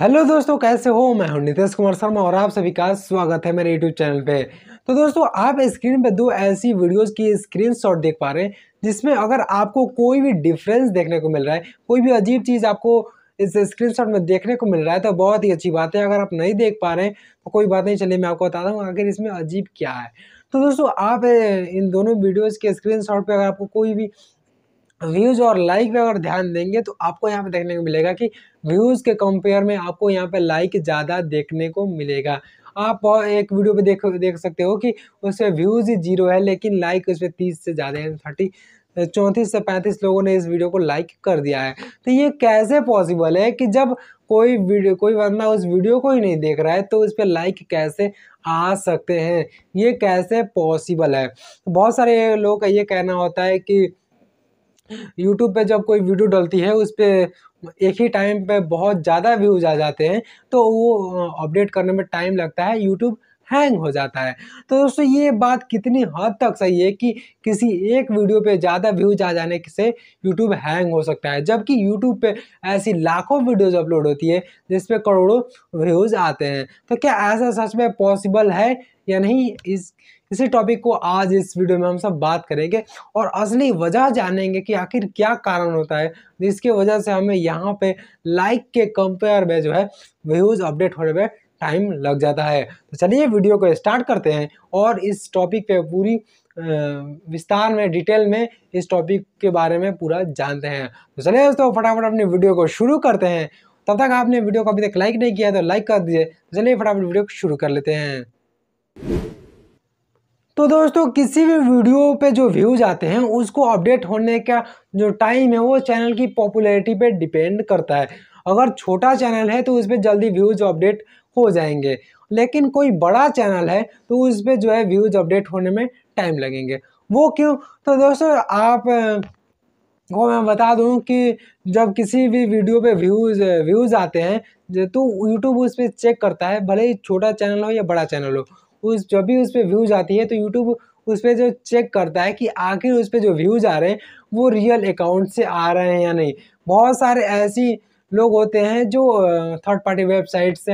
hello दोस्तों कैसे हो मैं हूं नितेश कुमार शर्मा और आप सभी का स्वागत है मेरे यूट्यूब चैनल पे तो दोस्तों आप स्क्रीन पे दो ऐसी वीडियोस की स्क्रीनशॉट देख पा रहे हैं जिसमें अगर आपको कोई भी डिफरेंस देखने को मिल रहा है कोई भी अजीब चीज़ आपको इस स्क्रीनशॉट में देखने को मिल रहा है तो बहुत ही अच्छी बात है अगर आप नहीं देख पा रहे हैं तो कोई बात नहीं चलिए मैं आपको बता दूँ आखिर इसमें अजीब क्या है तो दोस्तों आप इन दोनों वीडियोज़ के स्क्रीन शॉट पर अगर आपको कोई भी व्यूज़ और लाइक पे अगर ध्यान देंगे तो आपको यहाँ पे देखने को मिलेगा कि व्यूज़ के कंपेयर में आपको यहाँ पे लाइक ज़्यादा देखने को मिलेगा आप एक वीडियो पे देख देख सकते हो कि उसमें व्यूज़ ही जीरो है लेकिन लाइक उस पर तीस से ज़्यादा है थर्टी चौंतीस से पैंतीस लोगों ने इस वीडियो को लाइक कर दिया है तो ये कैसे पॉसिबल है कि जब कोई वीडियो कोई बंदा उस वीडियो को ही नहीं देख रहा है तो उस पर लाइक कैसे आ सकते हैं ये कैसे पॉसिबल है तो बहुत सारे लोग का ये कहना होता है कि यूट्यूब पे जब कोई वीडियो डलती है उस पर एक ही टाइम पे बहुत ज़्यादा व्यूज आ जाते हैं तो वो अपडेट करने में टाइम लगता है यूट्यूब हैंग हो जाता है तो दोस्तों ये बात कितनी हद तक सही है कि किसी एक वीडियो पे ज़्यादा व्यूज आ जाने से यूट्यूब हैंग हो सकता है जबकि यूट्यूब पे ऐसी लाखों वीडियोज अपलोड होती है जिस करोड़ों व्यूज आते हैं तो क्या ऐसा सच में पॉसिबल है या नहीं इस इसी टॉपिक को आज इस वीडियो में हम सब बात करेंगे और असली वजह जानेंगे कि आखिर क्या कारण होता है जिसके वजह से हमें यहाँ पे लाइक के कंपेयर में जो है व्यूज़ अपडेट होने में टाइम लग जाता है तो चलिए वीडियो को स्टार्ट करते हैं और इस टॉपिक पे पूरी विस्तार में डिटेल में इस टॉपिक के बारे में पूरा जानते हैं तो चलिए दोस्तों फटाफट अपनी वीडियो को शुरू करते हैं तब तक आपने वीडियो को अभी तक लाइक नहीं किया तो लाइक कर दीजिए तो चलिए फटाफट वीडियो को शुरू कर लेते हैं तो दोस्तों किसी भी वीडियो पे जो व्यूज आते हैं उसको अपडेट होने का जो टाइम है वो चैनल की पॉपुलैरिटी पे डिपेंड करता है अगर छोटा चैनल है तो उस पर जल्दी व्यूज अपडेट हो जाएंगे लेकिन कोई बड़ा चैनल है तो उस पर जो है व्यूज अपडेट होने में टाइम लगेंगे वो क्यों तो दोस्तों आप को मैं बता दूं कि जब किसी भी वीडियो पे व्यूज़ व्यूज़ आते हैं तो यूट्यूब उस पर चेक करता है भले ही छोटा चैनल हो या बड़ा चैनल हो उस जब भी उस पर व्यूज़ आती है तो यूट्यूब उस पर जो चेक करता है कि आखिर उस पर जो व्यूज़ आ रहे हैं वो रियल अकाउंट से आ रहे हैं या नहीं बहुत सारे ऐसी लोग होते हैं जो थर्ड पार्टी वेबसाइट से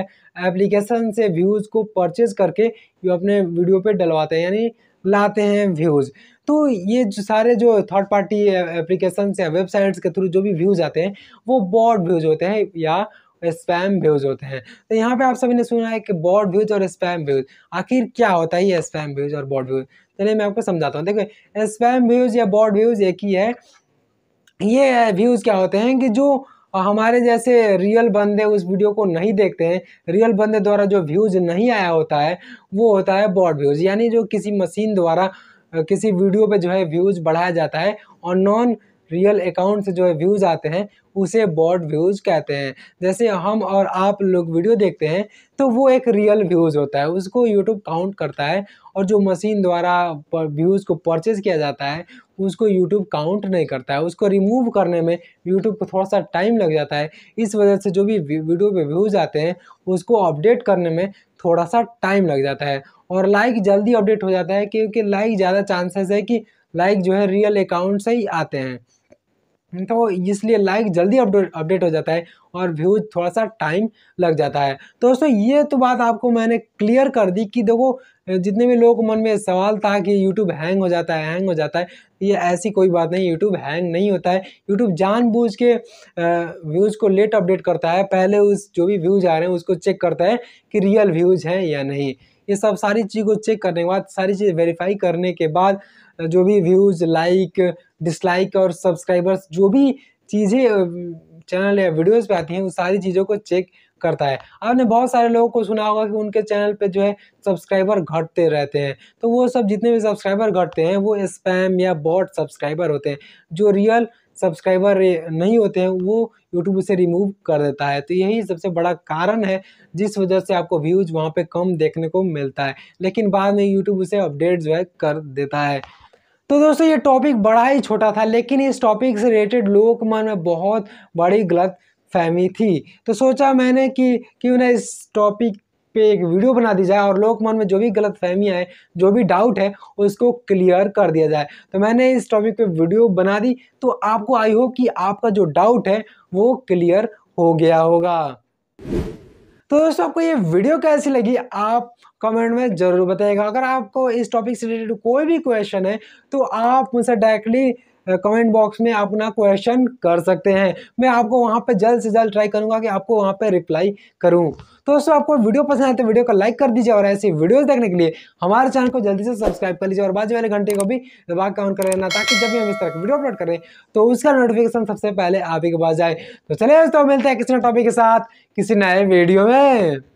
एप्लीकेशन से व्यूज़ को परचेज करके अपने वीडियो पे डलवाते हैं यानी लाते हैं व्यूज़ तो ये जो सारे जो थर्ड पार्टी एप्लीकेशन या वेबसाइट्स के थ्रू जो भी व्यूज़ आते हैं वो बॉड व्यूज़ होते हैं या स्पैम व्यूज़ होते हैं तो यहाँ पे आप सभी ने सुना है कि बॉड व्यूज़ और स्पैम व्यूज़ आखिर क्या होता है ये स्पैम व्यूज़ और बॉड व्यूज़ चलिए मैं आपको समझाता हूँ देखो स्पैम व्यूज़ या बॉड व्यूज़ एक ही है ये व्यूज़ क्या होते हैं कि जो हमारे जैसे रियल बंदे उस वीडियो को नहीं देखते हैं रियल बंदे द्वारा जो व्यूज़ नहीं आया होता है वो होता है बॉड व्यूज़ यानी जो किसी मशीन द्वारा किसी वीडियो पे जो है व्यूज़ बढ़ाया जाता है और नॉन रियल अकाउंट से जो है व्यूज़ आते हैं उसे बॉड व्यूज़ कहते हैं जैसे हम और आप लोग वीडियो देखते हैं तो वो एक रियल व्यूज़ होता है उसको यूट्यूब काउंट करता है और जो मशीन द्वारा व्यूज़ को परचेज़ किया जाता है उसको यूट्यूब काउंट नहीं करता है उसको रिमूव करने में यूट्यूब को थोड़ा सा टाइम लग जाता है इस वजह से जो भी वीडियो पर व्यूज़ आते हैं उसको अपडेट करने में थोड़ा सा टाइम लग जाता है और लाइक जल्दी अपडेट हो जाता है क्योंकि लाइक ज़्यादा चांसेस है कि लाइक जो है रियल अकाउंट से ही आते हैं तो इसलिए लाइक जल्दी अपडेट हो जाता है और व्यूज थोड़ा सा टाइम लग जाता है तो दोस्तों ये तो बात आपको मैंने क्लियर कर दी कि देखो जितने भी लोग मन में सवाल था कि यूट्यूब हैंग हो जाता है हैंग हो जाता है ये ऐसी कोई बात नहीं यूट्यूब हैंग नहीं होता है यूट्यूब जानबूझ के व्यूज़ को लेट अपडेट करता है पहले उस जो भी व्यूज़ आ रहे हैं उसको चेक करता है कि रियल व्यूज़ हैं या नहीं ये सब सारी चीज़ को चेक करने के बाद सारी चीज़ वेरीफाई करने के बाद जो भी व्यूज़ लाइक डिसलाइक और सब्सक्राइबर्स जो भी चीज़ें चैनल या वीडियोज़ पर आती हैं उन सारी चीज़ों को चेक करता है आपने बहुत सारे लोगों को सुना होगा कि उनके चैनल पे जो है सब्सक्राइबर घटते रहते हैं तो वो सब जितने भी सब्सक्राइबर घटते हैं वो स्पैम या बॉट सब्सक्राइबर होते हैं जो रियल सब्सक्राइबर नहीं होते हैं वो यूट्यूब से रिमूव कर देता है तो यही सबसे बड़ा कारण है जिस वजह से आपको व्यूज़ वहाँ पे कम देखने को मिलता है लेकिन बाद में यूट्यूब उसे अपडेट जो है कर देता है तो दोस्तों ये टॉपिक बड़ा ही छोटा था लेकिन इस टॉपिक से रिलेटेड लोगों के मन में बहुत बड़ी गलत फहमी थी तो सोचा मैंने कि क्यों ना इस टॉपिक पे एक वीडियो बना दी जाए और लोक मन में जो भी गलत फहमियाँ हैं जो भी डाउट है उसको क्लियर कर दिया जाए तो मैंने इस टॉपिक पे वीडियो बना दी तो आपको आई होप कि आपका जो डाउट है वो क्लियर हो गया होगा तो दोस्तों आपको ये वीडियो कैसी लगी आप कमेंट में ज़रूर बताइएगा अगर आपको इस टॉपिक से रिलेटेड कोई भी क्वेश्चन है तो आप मुझसे डायरेक्टली कमेंट बॉक्स में अपना क्वेश्चन कर सकते हैं मैं आपको वहाँ पर जल्द से जल्द ट्राई करूँगा कि आपको वहाँ पर रिप्लाई करूँ तो दोस्तों आपको वीडियो पसंद आए तो वीडियो को लाइक कर दीजिए और ऐसे वीडियोस देखने के लिए हमारे चैनल को जल्दी से सब्सक्राइब कर लीजिए और बाजू वाले घंटे को भी दबा का ऑन कर लेना ताकि जब भी हम इस तरह की वीडियो अपलोड करें तो उसका नोटिफिकेशन सबसे पहले आप ही के पास जाए तो चलिए दोस्तों मिलते हैं किसी नए टॉपिक के साथ किसी नए वीडियो में